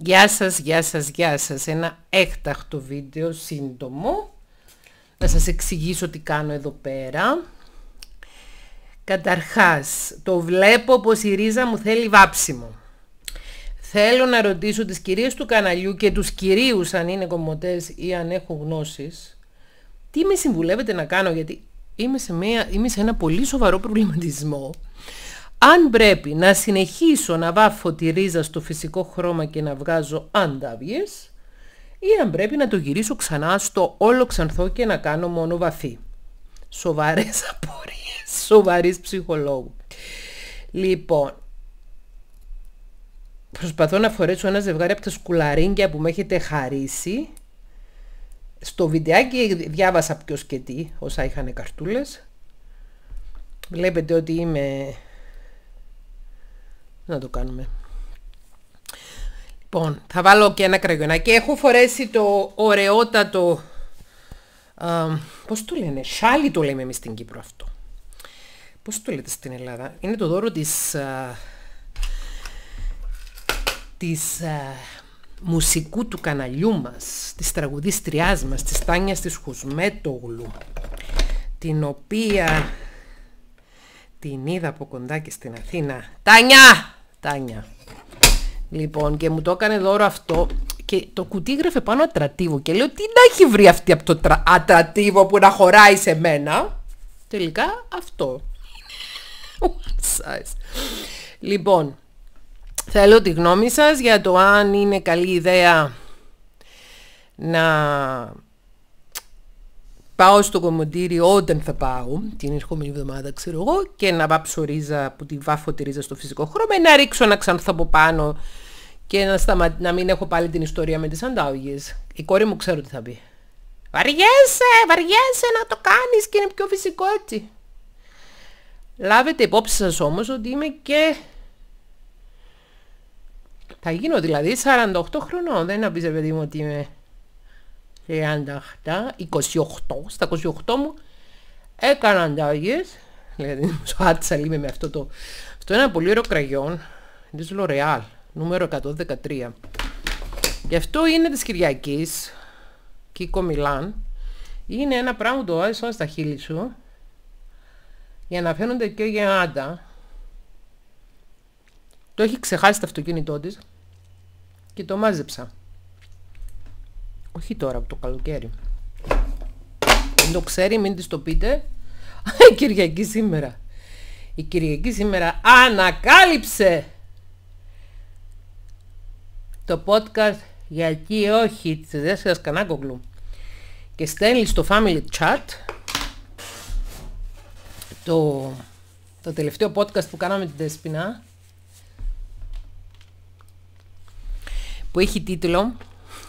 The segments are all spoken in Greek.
Γεια σας, γεια σας, γεια σας. Ένα έκτακτο βίντεο, σύντομο. Να σας εξηγήσω τι κάνω εδώ πέρα. Καταρχάς, το βλέπω πως η ρίζα μου θέλει βάψιμο. Θέλω να ρωτήσω τις κυρίες του καναλιού και τους κυρίους αν είναι κομμωτές ή αν έχουν γνώσεις. Τι με συμβουλεύετε να κάνω γιατί είμαι σε ένα πολύ σοβαρό προβληματισμό αν πρέπει να συνεχίσω να βάφω τη ρίζα στο φυσικό χρώμα και να βγάζω αντάβιες ή αν πρέπει να το γυρίσω ξανά στο όλο ξανθό και να κάνω μόνο βαφή. Σοβαρές απορίες, σοβαρής ψυχολόγου. Λοιπόν, προσπαθώ να φορέσω ένα ζευγάρι από τα σκουλαρίγκια που με έχετε χαρίσει. Στο βιντεάκι διάβασα ποιος και τι, όσα είχαν καρτούλες. Βλέπετε ότι είμαι να το κάνουμε. Λοιπόν, θα βάλω και ένα κραγιονάκι. Έχω φορέσει το ωραιότατο, α, πώς το λένε, σάλι το λέμε εμείς στην Κύπρο αυτό. Πώς το λέτε στην Ελλάδα. Είναι το δώρο της, της μουσικού του καναλιού μας, της τραγουδίστριάς μας, της Τάνιας της Χουσμέτογλου, την οποία την είδα από κοντά και στην Αθήνα. Τάνια! Τάνια. Λοιπόν, και μου το έκανε δώρο αυτό και το κουτί γράφει πάνω ατρατίβο και λέω τι να έχει βρει αυτή από το τρα... ατρατίβο που να χωράει σε μένα. Τελικά αυτό. λοιπόν, θέλω τη γνώμη σας για το αν είναι καλή ιδέα να πάω στο κομμωτήρι όταν θα πάω, την ερχόμενη εβδομάδα ξέρω εγώ, και να βάψω ρίζα που τη βάφω τη ρίζα στο φυσικό χρώμα να ρίξω να ξανθώ πάνω και να, σταμα... να μην έχω πάλι την ιστορία με τις αντάγωγες. Η κόρη μου ξέρω τι θα πει. Βαριέσαι, βαριέσαι να το κάνεις και είναι πιο φυσικό έτσι. Λάβετε υπόψη σας όμως ότι είμαι και... Θα γίνω δηλαδή 48 χρονών, δεν να πεις παιδί μου ότι είμαι 28, στα 28 μου έκανα αντάγες, δηλαδή μου άτσα με αυτό το, Στο ένα πολύ ωραίο κραγιόν της L'Oreal, νούμερο 113. Γι' αυτό είναι της Κυριακής, Κίκο Μιλάν. Είναι ένα πράγμα το βάζεις στα χείλη σου, για να φαίνονται και άντα, Το έχει ξεχάσει το αυτοκίνητό της και το μάζεψα. Όχι τώρα, από το καλοκαίρι. Δεν το ξέρει, μην της το πείτε. Η Κυριακή σήμερα. Η Κυριακή σήμερα ανακάλυψε το podcast γιατί όχι της Δέσσερας Κανάκογλου και στέλνει στο Family Chat το, το τελευταίο podcast που κάναμε την Τεσπινά που έχει τίτλο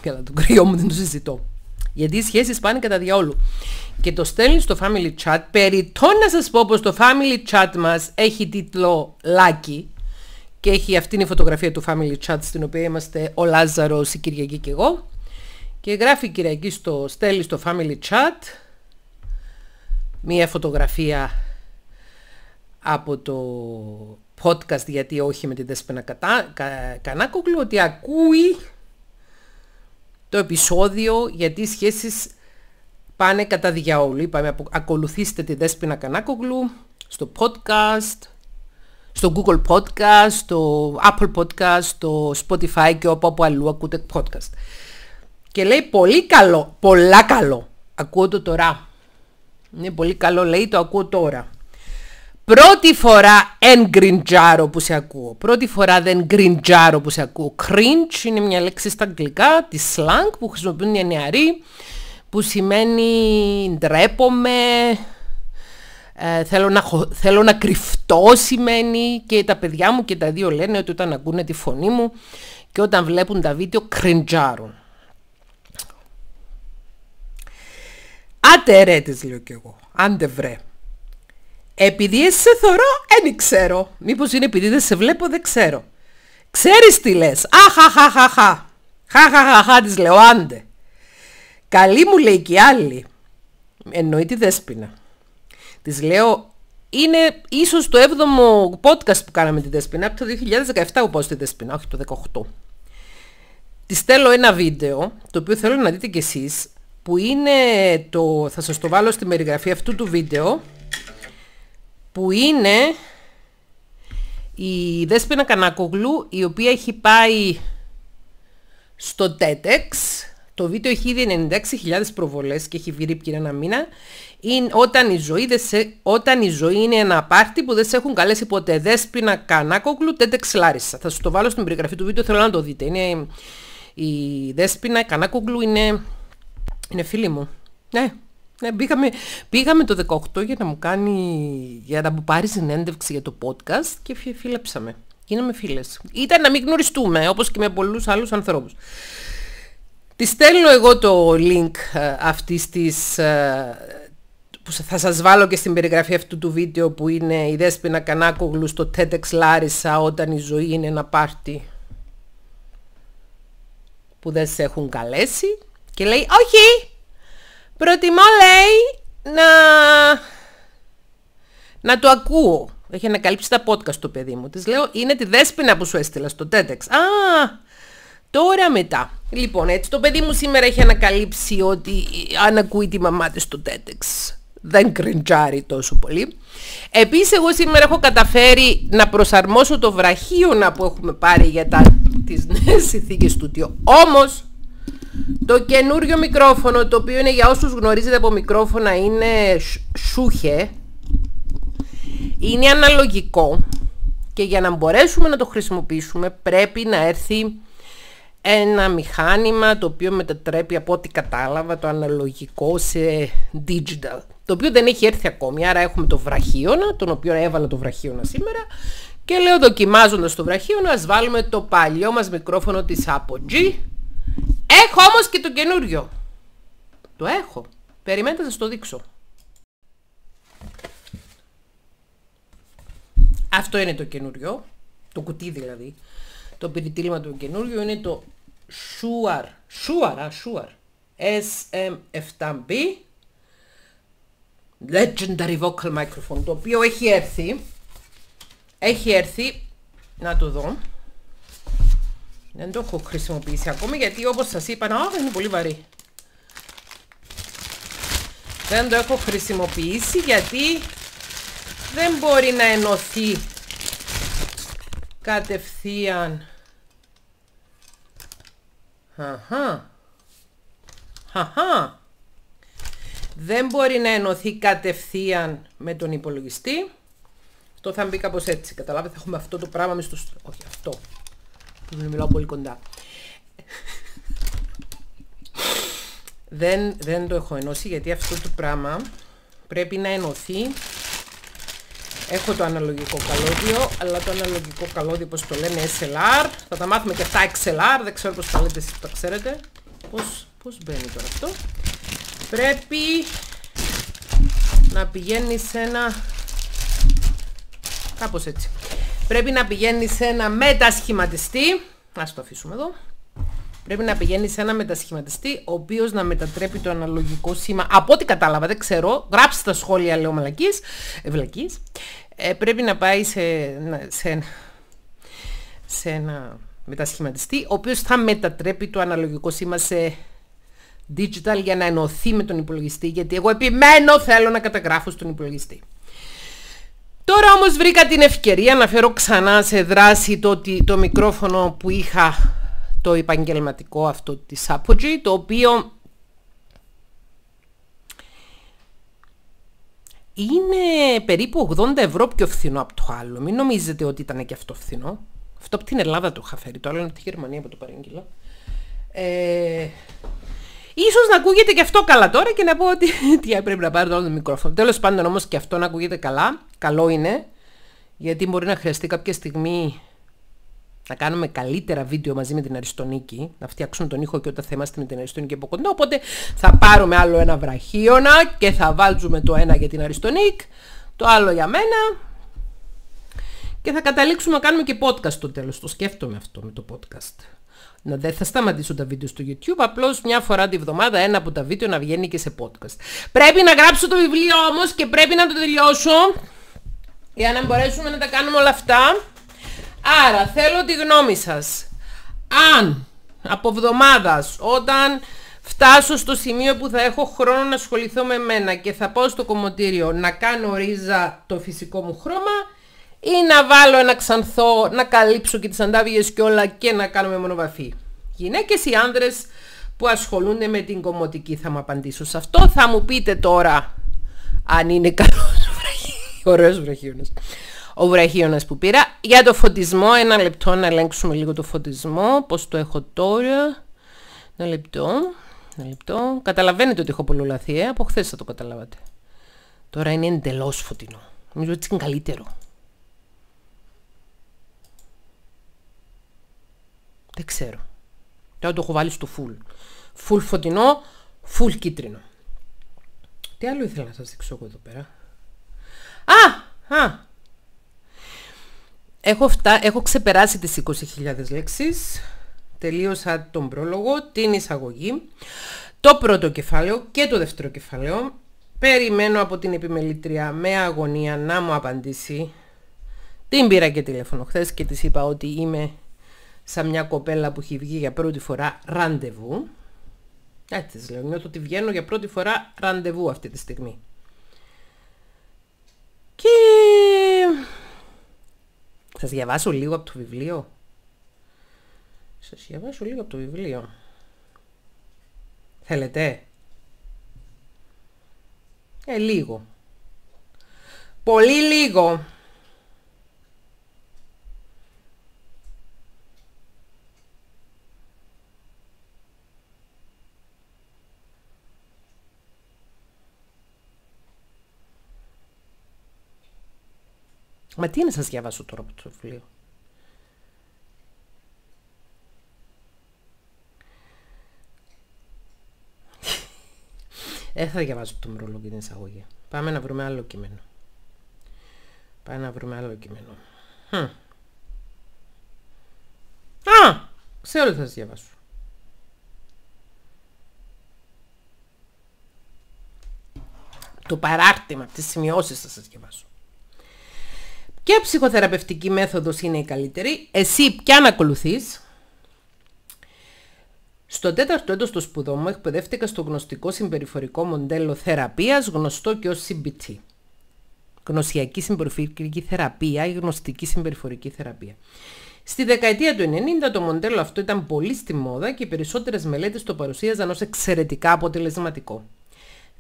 καλά, τον κρυό μου δεν το συζητώ. Γιατί οι σχέσεις πάνε κατά διαόλου. Και το στέλνει στο family chat. Περιττό να σας πω πως το family chat μας έχει τίτλο Λάκι. Και έχει αυτήν η φωτογραφία του family chat στην οποία είμαστε ο Λάζαρος, η Κυριακή και εγώ. Και γράφει η Κυριακή στο στέλνει στο family chat μία φωτογραφία από το podcast γιατί όχι με την Δέσποινα Κανάκοκλου ότι ακούει το επεισόδιο γιατί οι σχέσεις πάνε κατά διαόλου. Είπαμε, ακολουθήστε τη Δέσποινα Κανάκογλου στο podcast, στο Google Podcast, στο Apple Podcast, στο Spotify και όπου, όπου αλλού ακούτε podcast. Και λέει πολύ καλό, πολλά καλό. Ακούω το τώρα. Είναι πολύ καλό, λέει το ακούω τώρα. Πρώτη φορά εν γκριντζάρο που σε ακούω. Πρώτη φορά δεν γκριντζάρο που σε ακούω. Cringe είναι μια λέξη στα αγγλικά, τη slang που χρησιμοποιούν οι νεαροί, που σημαίνει ντρέπομαι, ε, θέλω, να, θέλω να κρυφτώ σημαίνει και τα παιδιά μου και τα δύο λένε ότι όταν ακούνε τη φωνή μου και όταν βλέπουν τα βίντεο κριντζάρουν. Άτε λέω κι εγώ. Άντε βρε. Επειδή εσύ σε θωρώ, δεν ξέρω. Μήπως είναι επειδή δεν σε βλέπω, δεν ξέρω. Ξέρεις τι λες. Αχαχαχαχα. Χαχαχαχα της λέω, άντε. Καλή μου λέει και η άλλη. Εννοεί τη Δέσποινα. Της λέω, είναι ίσως το 7ο podcast που κάναμε τη Δέσποινα. Από το 2017 που πάω στη Δέσποινα, όχι το 18. Της στέλνω ένα βίντεο, το οποίο θέλω να δείτε κι εσείς, που είναι το, θα σας το βάλω στη περιγραφή αυτού του βίντεο, που είναι η Δέσποινα Κανακογλού, η οποία έχει πάει στο TEDx. Το βίντεο έχει ήδη 96.000 προβολές και έχει βγει πριν ένα μήνα. Είναι όταν, η ζωή όταν η ζωή είναι ένα πάρτι που δεν σε έχουν καλέσει ποτέ. Δέσποινα Κανάκογλου, TEDx Λάρισα. Θα σου το βάλω στην περιγραφή του βίντεο, θέλω να το δείτε. Είναι, η Δέσποινα Κανάκογλου είναι, είναι φίλη μου. Ναι, ναι, πήγαμε, πήγαμε το 18 για να μου κάνει, για να μου πάρει συνέντευξη για το podcast και φίλεψαμε. Γίναμε φίλες. Ήταν να μην γνωριστούμε, όπως και με πολλούς άλλους ανθρώπους. Τη στέλνω εγώ το link ε, αυτής της, ε, που θα σας βάλω και στην περιγραφή αυτού του βίντεο που είναι η Δέσποινα Κανάκογλου στο TEDx Λάρισα όταν η ζωή είναι ένα πάρτι που δεν σε έχουν καλέσει και λέει «Όχι, Προτιμώ, λέει, να... να το ακούω. Έχει ανακαλύψει τα podcast του παιδί μου. Της λέω, είναι τη δέσποινα που σου έστειλα στο TEDx. Α, τώρα μετά. Λοιπόν, έτσι, το παιδί μου σήμερα έχει ανακαλύψει ότι ε, αν ακούει τη μαμά της στο TEDx δεν κριντζάρει τόσο πολύ. Επίσης εγώ σήμερα έχω καταφέρει να προσαρμόσω το βραχίωνα που έχουμε πάρει για τα, τις νέες συνθήκες του τιο. Όμως το καινούριο μικρόφωνο, το οποίο είναι για όσους γνωρίζετε από μικρόφωνα, είναι σούχε. Είναι αναλογικό και για να μπορέσουμε να το χρησιμοποιήσουμε πρέπει να έρθει ένα μηχάνημα το οποίο μετατρέπει από ό,τι κατάλαβα το αναλογικό σε digital το οποίο δεν έχει έρθει ακόμη άρα έχουμε το βραχίωνα τον οποίο έβαλα το βραχίωνα σήμερα και λέω δοκιμάζοντας το βραχίωνα ας βάλουμε το παλιό μας μικρόφωνο της Apogee Έχω όμως και το καινούριο. Το έχω. Περιμένετε να σας το δείξω. Αυτό είναι το καινούριο. Το κουτί δηλαδή. Το πυρητήριμα του καινούριου είναι το σουαρ, σουαρ, α, Shuar. SM7B. Legendary Vocal Microphone. Το οποίο έχει έρθει. Έχει έρθει. Να το δω. Δεν το έχω χρησιμοποιήσει ακόμη γιατί όπως σας είπα, να είναι πολύ βαρύ. Δεν το έχω χρησιμοποιήσει γιατί δεν μπορεί να ενωθεί κατευθείαν. Αχα. Αχα. Δεν μπορεί να ενωθεί κατευθείαν με τον υπολογιστή. Το θα μπει κάπως έτσι, καταλάβετε, έχουμε αυτό το πράγμα μες στο... Όχι, αυτό. Δεν μιλάω πολύ κοντά. δεν, το έχω ενώσει γιατί αυτό το πράγμα πρέπει να ενωθεί. Έχω το αναλογικό καλώδιο, αλλά το αναλογικό καλώδιο όπως το λένε SLR. Θα τα μάθουμε και αυτά XLR, δεν ξέρω πώς τα λέτε εσείς, τα ξέρετε. Πώς, πώς μπαίνει τώρα αυτό. Πρέπει να πηγαίνει σε ένα... κάπως έτσι. Πρέπει να πηγαίνει σε ένα μετασχηματιστή. Ας το αφήσουμε εδώ. Πρέπει να πηγαίνει σε ένα μετασχηματιστή, ο οποίος να μετατρέπει το αναλογικό σήμα. Από ό,τι κατάλαβα, δεν ξέρω. Γράψτε τα σχόλια, λέω μαλακής. Ε, ε, πρέπει να πάει σε, σε, σε ένα μετασχηματιστή, ο οποίος θα μετατρέπει το αναλογικό σήμα σε digital για να ενωθεί με τον υπολογιστή, γιατί εγώ επιμένω θέλω να καταγράφω στον υπολογιστή. Τώρα όμως βρήκα την ευκαιρία να φέρω ξανά σε δράση το, το μικρόφωνο που είχα το επαγγελματικό αυτό της Apogee, το οποίο είναι περίπου 80 ευρώ πιο φθηνό από το άλλο. Μην νομίζετε ότι ήταν και αυτό φθηνό. Αυτό από την Ελλάδα το είχα φέρει, το άλλο είναι από τη Γερμανία που το παρέγγειλα. Ε, Ίσως να ακούγεται και αυτό καλά τώρα και να πω ότι τι πρέπει να πάρω το άλλο μικρόφωνο. Τέλος πάντων όμως και αυτό να ακούγεται καλά, καλό είναι, γιατί μπορεί να χρειαστεί κάποια στιγμή να κάνουμε καλύτερα βίντεο μαζί με την Αριστονίκη, να φτιάξουν τον ήχο και όταν θα είμαστε με την Αριστονίκη από κοντά. Οπότε θα πάρουμε άλλο ένα βραχίωνα και θα βάλουμε το ένα για την Αριστονίκη, το άλλο για μένα και θα καταλήξουμε να κάνουμε και podcast το τέλος. Το σκέφτομαι αυτό με το podcast να δεν θα σταματήσω τα βίντεο στο YouTube, απλώς μια φορά τη βδομάδα ένα από τα βίντεο να βγαίνει και σε podcast. Πρέπει να γράψω το βιβλίο όμως και πρέπει να το τελειώσω για να μπορέσουμε να τα κάνουμε όλα αυτά. Άρα θέλω τη γνώμη σας. Αν από εβδομάδας όταν φτάσω στο σημείο που θα έχω χρόνο να ασχοληθώ με μένα και θα πάω στο κομμωτήριο να κάνω ρίζα το φυσικό μου χρώμα, ή να βάλω ένα ξανθό, να καλύψω και τις αντάβιες και όλα και να κάνουμε μονοβαφή. Γυναίκες ή άνδρες που ασχολούνται με την κομμωτική θα μου απαντήσω σε αυτό. Θα μου πείτε τώρα αν είναι καλός ωραίος βραχίωνας. Ο βραχίωνας που πήρα. Για το φωτισμό, ένα λεπτό να ελέγξουμε λίγο το φωτισμό, πώς το έχω τώρα. Ένα λεπτό, ένα λεπτό. Καταλαβαίνετε ότι έχω πολλολαθεί, ε? από χθες θα το καταλάβατε. Τώρα είναι εντελώς φωτεινό. Νομίζω ότι είναι καλύτερο. Δεν ξέρω. Τώρα το έχω βάλει στο full. Full φωτεινό, full κίτρινο. Τι άλλο ήθελα να σας δείξω εγώ εδώ πέρα. Α! Α! Έχω, φτα... έχω ξεπεράσει τις 20.000 λέξεις. Τελείωσα τον πρόλογο, την εισαγωγή, το πρώτο κεφάλαιο και το δεύτερο κεφάλαιο. Περιμένω από την επιμελητρία με αγωνία να μου απαντήσει. Την πήρα και τηλέφωνο χθες και της είπα ότι είμαι σαν μια κοπέλα που έχει βγει για πρώτη φορά ραντεβού. Έτσι της λέω, νιώθω ότι βγαίνω για πρώτη φορά ραντεβού αυτή τη στιγμή. Και θα σας διαβάσω λίγο από το βιβλίο. Σας διαβάσω λίγο από το βιβλίο. Θέλετε. Ε, λίγο. Πολύ λίγο. Μα τι να σας διαβάσω τώρα από το βιβλίο. Ε, θα διαβάσω το μυρολόγιο την εισαγωγή. Πάμε να βρούμε άλλο κείμενο. Πάμε να βρούμε άλλο κείμενο. Α! Ξέρω ότι θα σας διαβάσω. Το παράρτημα, τις σημειώσεις θα σας διαβάσω και ψυχοθεραπευτική μέθοδος είναι η καλύτερη. Εσύ ποια να ακολουθείς. Στο τέταρτο έτος το σπουδό μου εκπαιδεύτηκα στο γνωστικό συμπεριφορικό μοντέλο θεραπείας, γνωστό και ως CBT. Γνωσιακή συμπεριφορική θεραπεία ή γνωστική συμπεριφορική θεραπεία. Στη δεκαετία του 90 το μοντέλο αυτό ήταν πολύ στη μόδα και οι περισσότερες μελέτες το παρουσίαζαν ως εξαιρετικά αποτελεσματικό.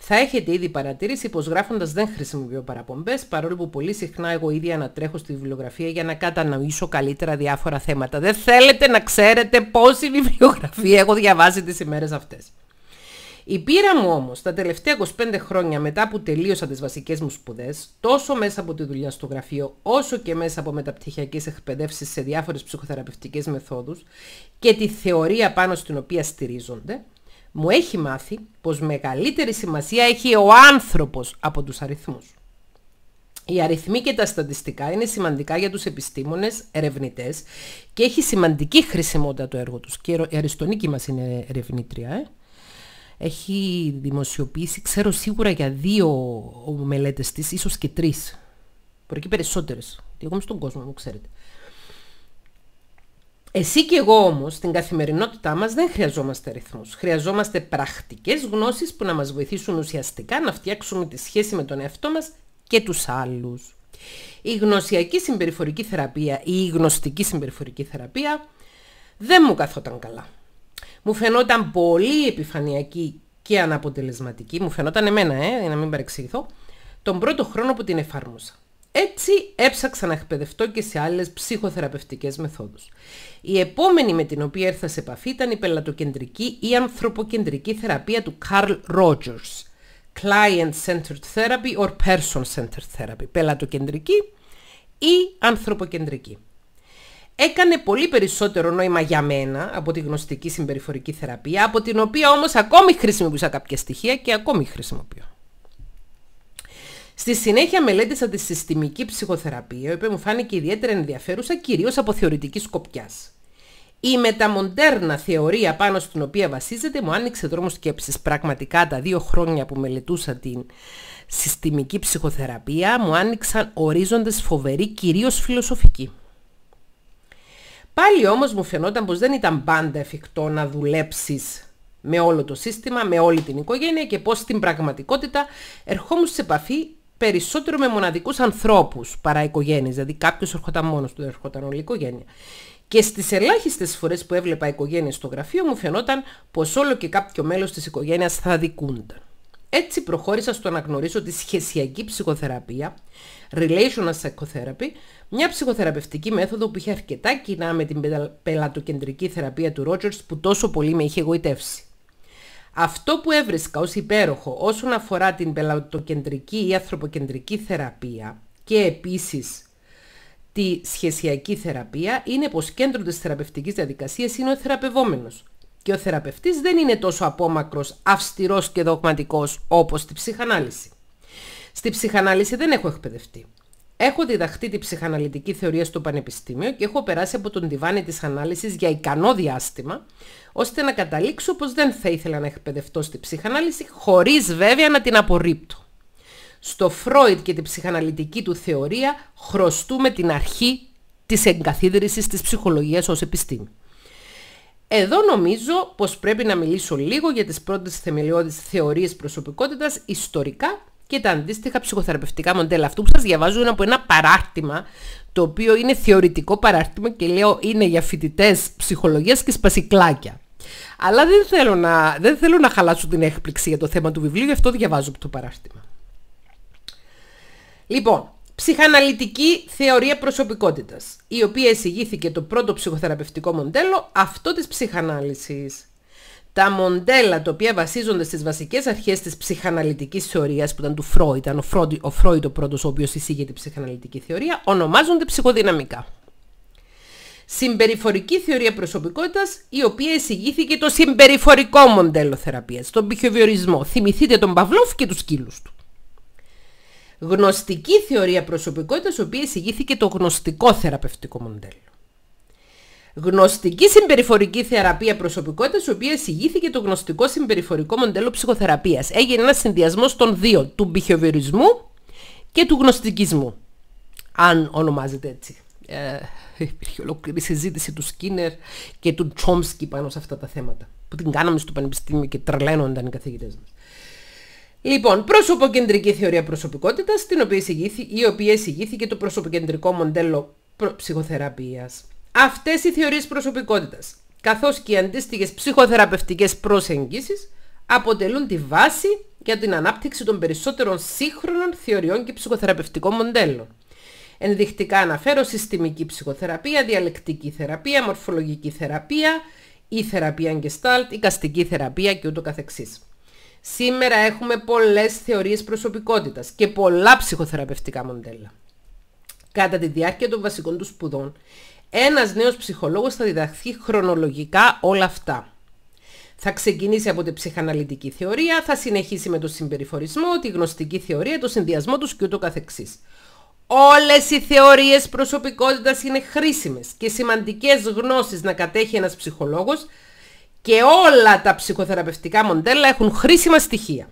Θα έχετε ήδη παρατηρήσει πως γράφοντας δεν χρησιμοποιώ παραπομπές, παρόλο που πολύ συχνά εγώ ήδη ανατρέχω στη βιβλιογραφία για να κατανοήσω καλύτερα διάφορα θέματα. Δεν θέλετε να ξέρετε πόση βιβλιογραφία έχω διαβάσει τις ημέρες αυτές. Η πείρα μου όμως τα τελευταία 25 χρόνια μετά που τελείωσα τις βασικές μου σπουδές, τόσο μέσα από τη δουλειά στο γραφείο, όσο και μέσα από μεταπτυχιακές εκπαιδεύσεις σε διάφορες ψυχοθεραπευτικές μεθόδους και τη θεωρία πάνω στην οποία στηρίζονται, μου έχει μάθει πως μεγαλύτερη σημασία έχει ο άνθρωπος από τους αριθμούς. Οι αριθμοί και τα στατιστικά είναι σημαντικά για τους επιστήμονες, ερευνητές και έχει σημαντική χρησιμότητα το έργο τους. Και η Αριστονίκη μας είναι ερευνήτρια. Ε. Έχει δημοσιοποιήσει, ξέρω σίγουρα για δύο μελέτες της, ίσως και τρεις. Προκει και περισσότερες. Εγώ είμαι στον κόσμο μου, ξέρετε. Εσύ και εγώ όμως στην καθημερινότητά μας δεν χρειαζόμαστε ρυθμούς. Χρειαζόμαστε πρακτικές γνώσεις που να μας βοηθήσουν ουσιαστικά να φτιάξουμε τη σχέση με τον εαυτό μας και τους άλλους. Η γνωσιακή συμπεριφορική θεραπεία ή η γνωστική συμπεριφορική θεραπεία δεν μου καθόταν καλά. Μου φαινόταν πολύ επιφανειακή και αναποτελεσματική, μου φαινόταν εμένα, ε, να μην παρεξηγηθώ, τον πρώτο χρόνο που την εφάρμοσα. Έτσι έψαξα να εκπαιδευτώ και σε άλλες ψυχοθεραπευτικές μεθόδους. Η επόμενη με την οποία έρθα σε επαφή ήταν η πελατοκεντρική ή ανθρωποκεντρική θεραπεία του Carl Rogers. Client-centered therapy or person-centered therapy. Πελατοκεντρική ή ανθρωποκεντρική. Έκανε πολύ περισσότερο νόημα για μένα από τη γνωστική συμπεριφορική θεραπεία, από την οποία όμως ακόμη χρησιμοποιούσα κάποια στοιχεία και ακόμη χρησιμοποιώ. Στη συνέχεια μελέτησα τη συστημική ψυχοθεραπεία, η οποία μου φάνηκε ιδιαίτερα ενδιαφέρουσα κυρίως από θεωρητική σκοπιάς. Η μεταμοντέρνα θεωρία πάνω στην οποία βασίζεται μου άνοιξε δρόμο σκέψης. Πραγματικά τα δύο χρόνια που μελετούσα την συστημική ψυχοθεραπεία μου άνοιξαν ορίζοντες φοβεροί κυρίως φιλοσοφικοί. Πάλι όμως μου φαινόταν πως δεν ήταν πάντα εφικτό να δουλέψεις με όλο το σύστημα, με όλη την οικογένεια και πως στην πραγματικότητα ερχόμουν σε επαφή περισσότερο με μοναδικούς ανθρώπους παρά οικογένειες. Δηλαδή κάποιος ερχόταν μόνος του, ερχόταν όλη η οικογένεια. Και στις ελάχιστες φορές που έβλεπα οικογένειες στο γραφείο μου φαινόταν πως όλο και κάποιο μέλος της οικογένειας θα δικούνταν. Έτσι προχώρησα στο να γνωρίσω τη σχεσιακή ψυχοθεραπεία, relational psychotherapy, μια ψυχοθεραπευτική μέθοδο που είχε αρκετά κοινά με την πελατοκεντρική θεραπεία του Rogers που τόσο πολύ με είχε εγωιτεύσει. Αυτό που έβρισκα ως υπέροχο όσον αφορά την πελατοκεντρική ή ανθρωποκεντρική θεραπεία και επίσης τη σχεσιακή θεραπεία είναι πως κέντρο της θεραπευτικής διαδικασίας είναι ο θεραπευόμενος. Και ο θεραπευτής δεν είναι τόσο απόμακρος, αυστηρός και δογματικός όπως στη ψυχανάλυση. Στη ψυχανάλυση δεν έχω εκπαιδευτεί. Έχω διδαχτεί την ψυχαναλυτική θεωρία στο Πανεπιστήμιο και έχω περάσει από τον τιβάνι της ανάλυσης για ικανό διάστημα, ώστε να καταλήξω πως δεν θα ήθελα να εκπαιδευτώ στη ψυχανάλυση, χωρίς βέβαια να την απορρίπτω. Στο Φρόιντ και την ψυχαναλυτική του θεωρία χρωστούμε την αρχή της εγκαθίδρυσης της ψυχολογίας ως επιστήμη. Εδώ νομίζω πως πρέπει να μιλήσω λίγο για τις πρώτες θεμελιώδεις θεωρίες προσωπικότητας ιστορικά και τα αντίστοιχα ψυχοθεραπευτικά μοντέλα. Αυτό που σας διαβάζω είναι από ένα παράρτημα, το οποίο είναι θεωρητικό παράρτημα και λέω είναι για φοιτητές ψυχολογίας και σπασικλάκια. Αλλά δεν θέλω, να, δεν θέλω να χαλάσω την έκπληξη για το θέμα του βιβλίου, γι' αυτό διαβάζω από το παράρτημα. Λοιπόν, ψυχαναλυτική θεωρία προσωπικότητας, η οποία εισηγήθηκε το πρώτο ψυχοθεραπευτικό μοντέλο αυτό της ψυχαναλύση τα μοντέλα τα οποία βασίζονται στις βασικές αρχές της ψυχαναλυτικής θεωρίας που ήταν του Φρόιτ, ήταν ο Φρόιτ ο, ο πρώτος ο οποίος εισήγε την ψυχαναλυτική θεωρία, ονομάζονται ψυχοδυναμικά. Συμπεριφορική θεωρία προσωπικότητας η οποία εισηγήθηκε το συμπεριφορικό μοντέλο θεραπείας, τον πηχιοβιορισμό. Θυμηθείτε τον Παυλόφ και τους σκύλους του. Γνωστική θεωρία προσωπικότητας η οποία εισηγήθηκε το γνωστικό θεραπευτικό μοντέλο γνωστική συμπεριφορική θεραπεία προσωπικότητας, η οποία εισηγήθηκε το γνωστικό συμπεριφορικό μοντέλο ψυχοθεραπείας. Έγινε ένας συνδυασμός των δύο, του μπιχιοβιορισμού και του γνωστικισμού, αν ονομάζεται έτσι. Ε, υπήρχε ολόκληρη συζήτηση του Σκίνερ και του Τσόμσκι πάνω σε αυτά τα θέματα, που την κάναμε στο Πανεπιστήμιο και τρελαίνονταν οι καθηγητές μας. Λοιπόν, προσωποκεντρική θεωρία προσωπικότητας, η οποία εισηγήθηκε το προσωποκεντρικό μοντέλο ψυχοθεραπείας. Αυτές οι θεωρίες προσωπικότητας, καθώς και οι αντίστοιχες ψυχοθεραπευτικές προσεγγίσεις, αποτελούν τη βάση για την ανάπτυξη των περισσότερων σύγχρονων θεωριών και ψυχοθεραπευτικών μοντέλων. Ενδεικτικά αναφέρω συστημική ψυχοθεραπεία, διαλεκτική θεραπεία, μορφολογική θεραπεία, η θεραπεία Gestalt, η καστική θεραπεία και ούτω καθεξής. Σήμερα έχουμε πολλές θεωρίες προσωπικότητας και πολλά ψυχοθεραπευτικά μοντέλα. Κατά τη διάρκεια των βασικών του σπουδών, ένας νέος ψυχολόγος θα διδαχθεί χρονολογικά όλα αυτά. Θα ξεκινήσει από την ψυχαναλυτική θεωρία, θα συνεχίσει με τον συμπεριφορισμό, τη γνωστική θεωρία, το συνδυασμό τους και ούτω καθεξής. Όλες οι θεωρίες προσωπικότητας είναι χρήσιμες και σημαντικές γνώσεις να κατέχει ένας ψυχολόγος και όλα τα ψυχοθεραπευτικά μοντέλα έχουν χρήσιμα στοιχεία.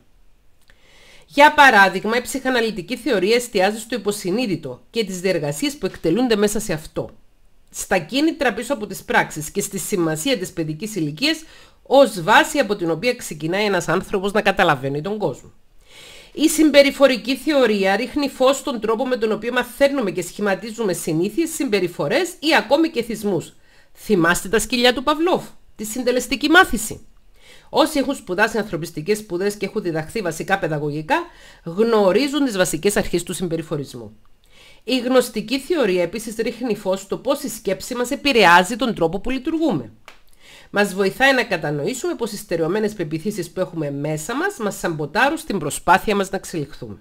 Για παράδειγμα, η ψυχαναλυτική θεωρία εστιάζει στο υποσυνείδητο και τις διεργασίες που εκτελούνται μέσα σε αυτό στα κίνητρα πίσω από τις πράξεις και στη σημασία της παιδικής ηλικίας ως βάση από την οποία ξεκινάει ένας άνθρωπος να καταλαβαίνει τον κόσμο. Η συμπεριφορική θεωρία ρίχνει φως στον τρόπο με τον οποίο μαθαίνουμε και σχηματίζουμε συνήθειες, συμπεριφορές ή ακόμη και θυσμούς. Θυμάστε τα σκυλιά του Παυλόφ, τη συντελεστική μάθηση. Όσοι έχουν σπουδάσει ανθρωπιστικές σπουδές και έχουν διδαχθεί βασικά παιδαγωγικά, γνωρίζουν τις βασικές αρχές του συμπεριφορισμού. Η γνωστική θεωρία επίσης ρίχνει φως στο πώς η σκέψη μας επηρεάζει τον τρόπο που λειτουργούμε. Μας βοηθάει να κατανοήσουμε πως οι στερεωμένες πεπιθήσεις που έχουμε μέσα μας μας σαμποτάρουν στην προσπάθεια μας να εξελιχθούμε.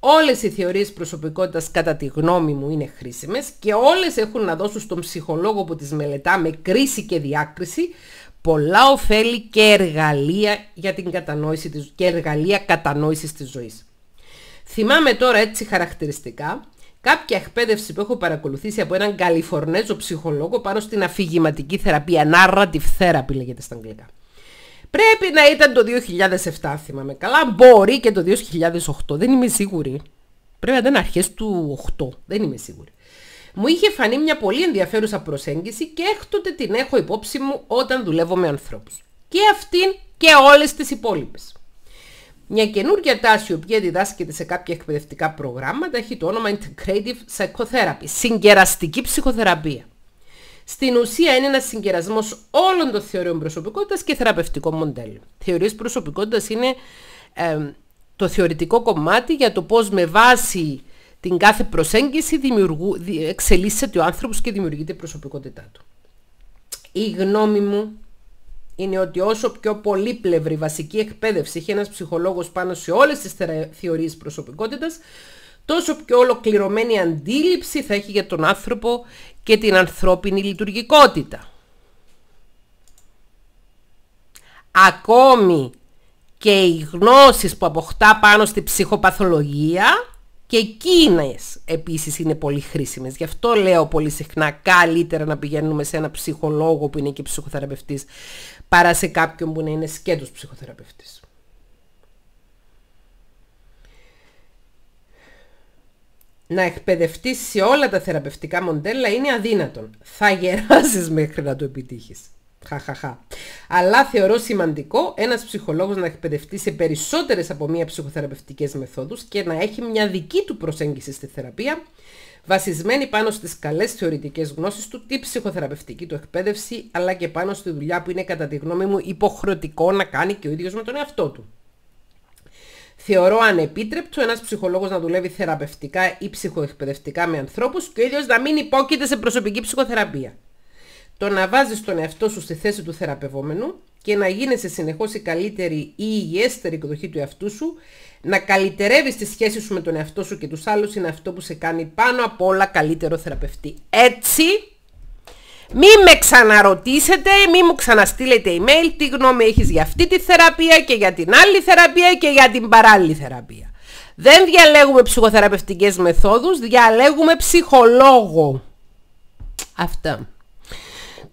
Όλες οι θεωρίες προσωπικότητας κατά τη γνώμη μου είναι χρήσιμες και όλες έχουν να δώσουν στον ψυχολόγο που τις μελετά με κρίση και διάκριση πολλά ωφέλη και εργαλεία για την κατανόηση της, και εργαλεία κατανόησης της ζωής. Θυμάμαι τώρα έτσι χαρακτηριστικά κάποια εκπαίδευση που έχω παρακολουθήσει από έναν Καλιφορνέζο ψυχολόγο πάνω στην αφηγηματική θεραπεία, narrative therapy λέγεται στα αγγλικά. Πρέπει να ήταν το 2007, θυμάμαι καλά, μπορεί και το 2008, δεν είμαι σίγουρη. Πρέπει να ήταν αρχές του 8, δεν είμαι σίγουρη. Μου είχε φανεί μια πολύ ενδιαφέρουσα προσέγγιση και έκτοτε την έχω υπόψη μου όταν δουλεύω με ανθρώπους. Και αυτήν και όλες τις υπόλοιπες. Μια καινούργια τάση η οποία διδάσκεται σε κάποια εκπαιδευτικά προγράμματα έχει το όνομα Integrative Psychotherapy, συγκεραστική ψυχοθεραπεία. Στην ουσία είναι ένας συγκερασμός όλων των θεωριών προσωπικότητας και θεραπευτικών μοντέλων. Θεωρίες προσωπικότητας είναι το θεωρητικό κομμάτι για το πώς με βάση την κάθε προσέγγιση δημιουργού, εξελίσσεται ο άνθρωπος και δημιουργείται η προσωπικότητά του. Η γνώμη μου είναι ότι όσο πιο πολύπλευρη βασική εκπαίδευση έχει ένας ψυχολόγος πάνω σε όλες τις θεωρίες προσωπικότητας, τόσο πιο ολοκληρωμένη αντίληψη θα έχει για τον άνθρωπο και την ανθρώπινη λειτουργικότητα. Ακόμη και οι γνώσεις που αποκτά πάνω στη ψυχοπαθολογία και εκείνες επίσης είναι πολύ χρήσιμες. Γι' αυτό λέω πολύ συχνά καλύτερα να πηγαίνουμε σε ένα ψυχολόγο που είναι και ψυχοθεραπευτής παρά σε κάποιον που να είναι σκέτος ψυχοθεραπευτής. να εκπαιδευτείς σε όλα τα θεραπευτικά μοντέλα είναι αδύνατον. Θα γεράσεις μέχρι να το επιτύχεις. Χαχαχα. Αλλά θεωρώ σημαντικό ένας ψυχολόγος να εκπαιδευτεί σε περισσότερες από μία ψυχοθεραπευτικές μεθόδους και να έχει μια δική του προσέγγιση στη θεραπεία βασισμένη πάνω στις καλές θεωρητικές γνώσεις του, τη ψυχοθεραπευτική του εκπαίδευση, αλλά και πάνω στη δουλειά που είναι κατά τη γνώμη μου υποχρεωτικό να κάνει και ο ίδιος με τον εαυτό του. Θεωρώ ανεπίτρεπτο ένας ψυχολόγος να δουλεύει θεραπευτικά ή ψυχοεκπαιδευτικά με ανθρώπους και ο ίδιος να μην υπόκειται σε προσωπική ψυχοθεραπεία. Το να βάζεις τον εαυτό σου στη θέση του θεραπευόμενου και να γίνεσαι συνεχώς η καλύτερη ή υγιέστερη εκδοχή του εαυτού σου, να καλυτερεύεις τη σχέση σου με τον εαυτό σου και τους άλλους είναι αυτό που σε κάνει πάνω απ' όλα καλύτερο θεραπευτή. Έτσι, μη με ξαναρωτήσετε, μη μου ξαναστείλετε email τι γνώμη έχεις για αυτή τη θεραπεία και για την άλλη θεραπεία και για την παράλληλη θεραπεία. Δεν διαλέγουμε ψυχοθεραπευτικές μεθόδους, διαλέγουμε ψυχολόγο. Αυτά.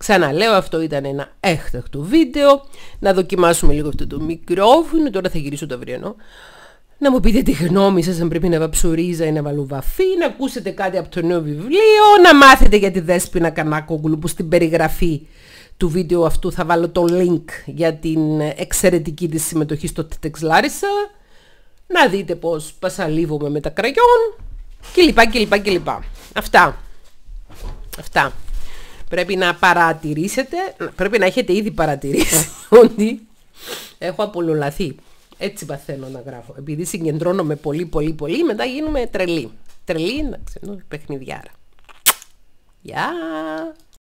Ξαναλέω αυτό ήταν ένα έκτακτο βίντεο. Να δοκιμάσουμε λίγο αυτό το μικρόφωνο. Τώρα θα γυρίσω το αυριανό. Να μου πείτε τη γνώμη σας αν πρέπει να ρίζα ή να βάλω βαφή, να ακούσετε κάτι από το νέο βιβλίο, να μάθετε για τη Δέσποινα Κανάκογλου που στην περιγραφή του βίντεο αυτού θα βάλω το link για την εξαιρετική της συμμετοχή στο TEDx Larissa να δείτε πως πασαλίβομαι με τα κραγιόν κλπ. κλπ, κλπ. Αυτά. Αυτά πρέπει να παρατηρήσετε, πρέπει να έχετε ήδη παρατηρήσει ναι. ότι έχω απολουλαθεί. Έτσι παθαίνω να γράφω. Επειδή συγκεντρώνομαι πολύ πολύ πολύ, μετά γίνουμε τρελή. Τρελή, εντάξει, παιχνιδιάρα. Γεια! Yeah.